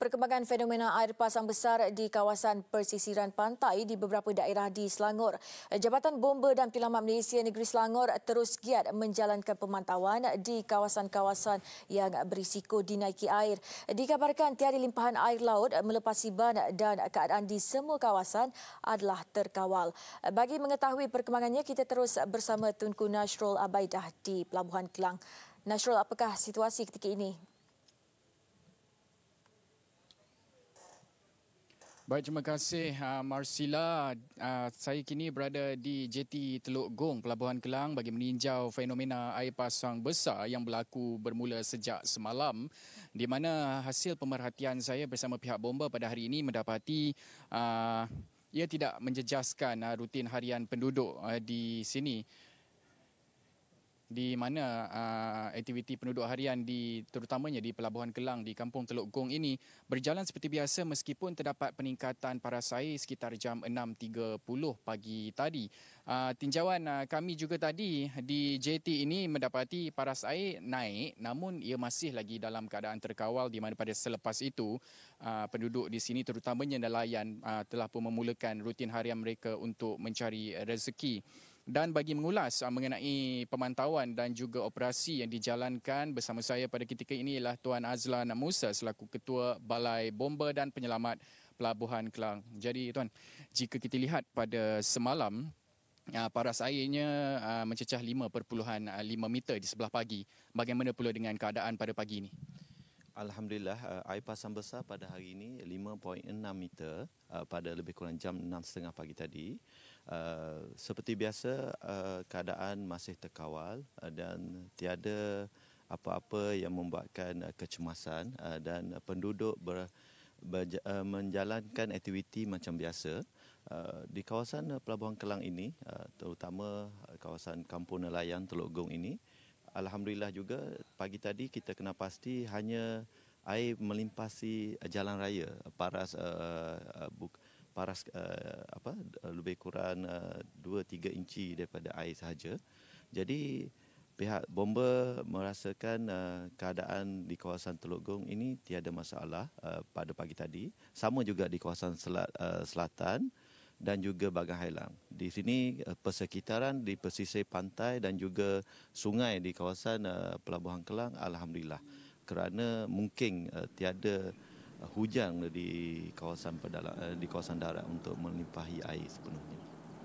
Perkembangan fenomena air pasang besar di kawasan persisiran pantai di beberapa daerah di Selangor. Jabatan Bomba dan Pilamat Malaysia Negeri Selangor terus giat menjalankan pemantauan di kawasan-kawasan yang berisiko dinaiki air. Dikabarkan tiada limpahan air laut melepasi ban dan keadaan di semua kawasan adalah terkawal. Bagi mengetahui perkembangannya, kita terus bersama Tunku Nasrul Abaidah di Pelabuhan Kelang. Nasrul, apakah situasi ketika ini Baik, terima kasih uh, Marsila. Uh, saya kini berada di JT Teluk Gong, Pelabuhan Kelang bagi meninjau fenomena air pasang besar yang berlaku bermula sejak semalam di mana hasil pemerhatian saya bersama pihak bomba pada hari ini mendapati uh, ia tidak menjejaskan uh, rutin harian penduduk uh, di sini di mana uh, aktiviti penduduk harian di terutamanya di pelabuhan Kelang di Kampung Teluk Gong ini berjalan seperti biasa meskipun terdapat peningkatan paras air sekitar jam 6.30 pagi tadi. Uh, tinjauan uh, kami juga tadi di JT ini mendapati paras air naik namun ia masih lagi dalam keadaan terkawal di mana pada selepas itu uh, penduduk di sini terutamanya nelayan uh, telah pun memulakan rutin harian mereka untuk mencari rezeki. Dan bagi mengulas ah, mengenai pemantauan dan juga operasi yang dijalankan bersama saya pada ketika ini ialah Tuan Azlan Musa selaku Ketua Balai Bomba dan Penyelamat Pelabuhan Kelang. Jadi Tuan, jika kita lihat pada semalam, ah, paras airnya ah, mencecah 5.5 meter di sebelah pagi. Bagaimana pula dengan keadaan pada pagi ini? Alhamdulillah, air pasang besar pada hari ini 5.6 meter pada lebih kurang jam 6.30 pagi tadi. Uh, seperti biasa uh, keadaan masih terkawal uh, dan tiada apa-apa yang membuatkan uh, kecemasan uh, dan uh, penduduk ber, ber, uh, menjalankan aktiviti macam biasa uh, di kawasan uh, pelabuhan Kelang ini uh, terutama uh, kawasan kampung nelayan Teluk Gong ini alhamdulillah juga pagi tadi kita kena pasti hanya air melimpasi uh, jalan raya paras uh, uh, buka, paras uh, apa eh, lebih kurang uh, 2 3 inci daripada air sahaja. Jadi pihak bomba merasakan uh, keadaan di kawasan Teluk Gong ini tiada masalah uh, pada pagi tadi. Sama juga di kawasan selat, uh, selatan dan juga bagan Hailang. Di sini uh, persekitaran di pesisir pantai dan juga sungai di kawasan uh, pelabuhan Kelang alhamdulillah kerana mungkin uh, tiada hujan lah di kawasan pedala, eh, di kawasan darat untuk melimpahi air sepenuhnya.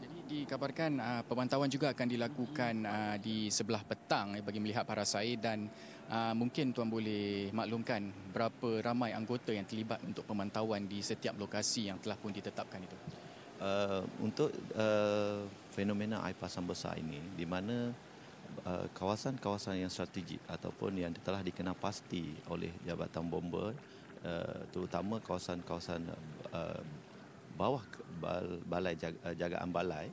Jadi dikabarkan uh, pemantauan juga akan dilakukan uh, di sebelah petang eh, bagi melihat paras air dan uh, mungkin tuan boleh maklumkan berapa ramai anggota yang terlibat untuk pemantauan di setiap lokasi yang telah pun ditetapkan itu. Uh, untuk uh, fenomena air pasang besar ini di mana kawasan-kawasan yang strategik ataupun yang telah dikenal pasti oleh Jabatan Bomber Eh, terutama kawasan-kawasan eh, bawah balai jaga, eh, jagaan balai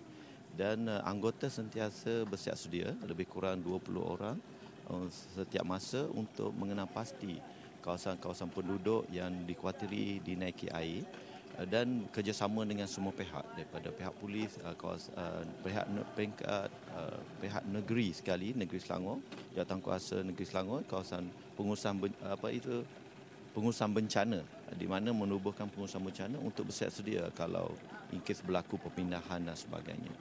dan anggota sentiasa bersiap sedia lebih kurang 20 orang setiap masa untuk mengenal pasti kawasan-kawasan penduduk yang dikuatiri dinaiki air dan kerjasama dengan semua pihak daripada pihak polis kawasan, uh, pihak peringkat uh, pihak negeri sekali negeri Selangor jawatankuasa negeri Selangor kawasan pengurusan apa itu pengurusan bencana di mana menubuhkan pengurusan bencana untuk bersiap sedia kalau in case berlaku perpindahan dan sebagainya.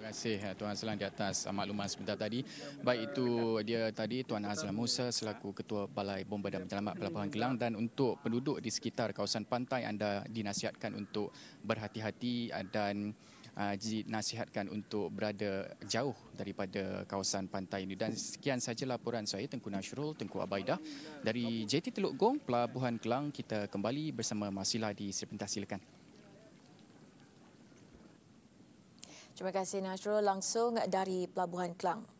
Terima kasih eh, Tuan Azlan di atas eh, makluman sebentar tadi. Baik itu dia tadi Tuan Azlan Musa selaku Ketua Balai Bomba dan Penyelamat Pelabuhan Kelang dan untuk penduduk di sekitar kawasan pantai anda dinasihatkan untuk berhati-hati dan Uh, dinasihatkan untuk berada jauh daripada kawasan pantai ini. Dan sekian saja laporan saya Tengku Nasrul, Tengku Abaidah dari JT Teluk Gong, Pelabuhan Kelang. Kita kembali bersama Masila di sebentar silakan. Terima kasih Nasrul langsung dari Pelabuhan Kelang.